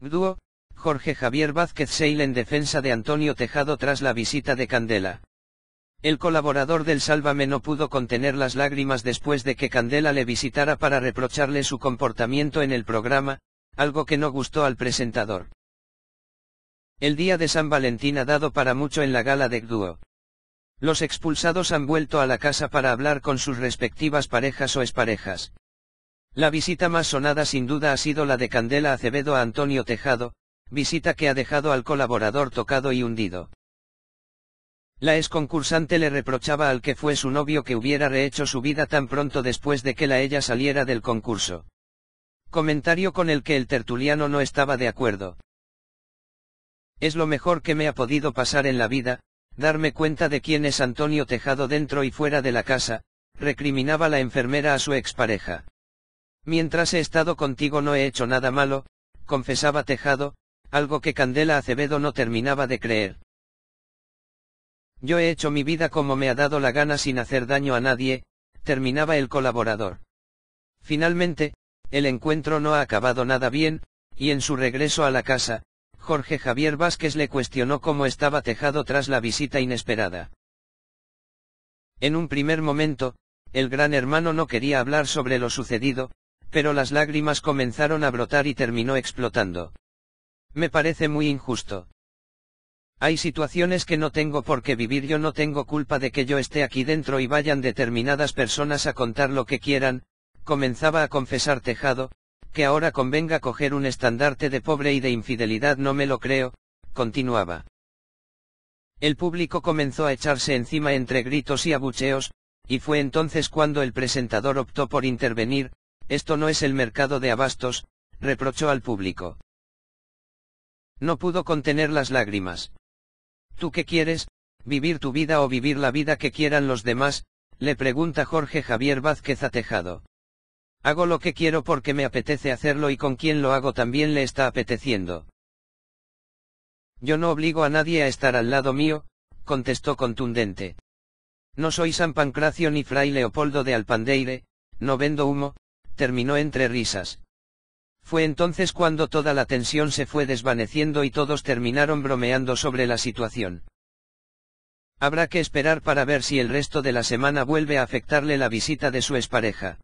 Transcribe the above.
GDUO, Jorge Javier Vázquez Seil en defensa de Antonio Tejado tras la visita de Candela. El colaborador del Sálvame no pudo contener las lágrimas después de que Candela le visitara para reprocharle su comportamiento en el programa, algo que no gustó al presentador. El día de San Valentín ha dado para mucho en la gala de dúo. Los expulsados han vuelto a la casa para hablar con sus respectivas parejas o exparejas. La visita más sonada sin duda ha sido la de Candela Acevedo a Antonio Tejado, visita que ha dejado al colaborador tocado y hundido. La ex concursante le reprochaba al que fue su novio que hubiera rehecho su vida tan pronto después de que la ella saliera del concurso. Comentario con el que el tertuliano no estaba de acuerdo. Es lo mejor que me ha podido pasar en la vida, darme cuenta de quién es Antonio Tejado dentro y fuera de la casa, recriminaba la enfermera a su expareja. Mientras he estado contigo no he hecho nada malo, confesaba Tejado, algo que Candela Acevedo no terminaba de creer. Yo he hecho mi vida como me ha dado la gana sin hacer daño a nadie, terminaba el colaborador. Finalmente, el encuentro no ha acabado nada bien, y en su regreso a la casa, Jorge Javier Vázquez le cuestionó cómo estaba Tejado tras la visita inesperada. En un primer momento, el gran hermano no quería hablar sobre lo sucedido, pero las lágrimas comenzaron a brotar y terminó explotando. Me parece muy injusto. Hay situaciones que no tengo por qué vivir, yo no tengo culpa de que yo esté aquí dentro y vayan determinadas personas a contar lo que quieran, comenzaba a confesar Tejado, que ahora convenga coger un estandarte de pobre y de infidelidad no me lo creo, continuaba. El público comenzó a echarse encima entre gritos y abucheos, y fue entonces cuando el presentador optó por intervenir, esto no es el mercado de abastos, reprochó al público. No pudo contener las lágrimas. ¿Tú qué quieres? ¿Vivir tu vida o vivir la vida que quieran los demás? le pregunta Jorge Javier Vázquez a Tejado. Hago lo que quiero porque me apetece hacerlo y con quien lo hago también le está apeteciendo. Yo no obligo a nadie a estar al lado mío, contestó contundente. No soy San Pancracio ni Fray Leopoldo de Alpandeire, no vendo humo, terminó entre risas. Fue entonces cuando toda la tensión se fue desvaneciendo y todos terminaron bromeando sobre la situación. Habrá que esperar para ver si el resto de la semana vuelve a afectarle la visita de su expareja.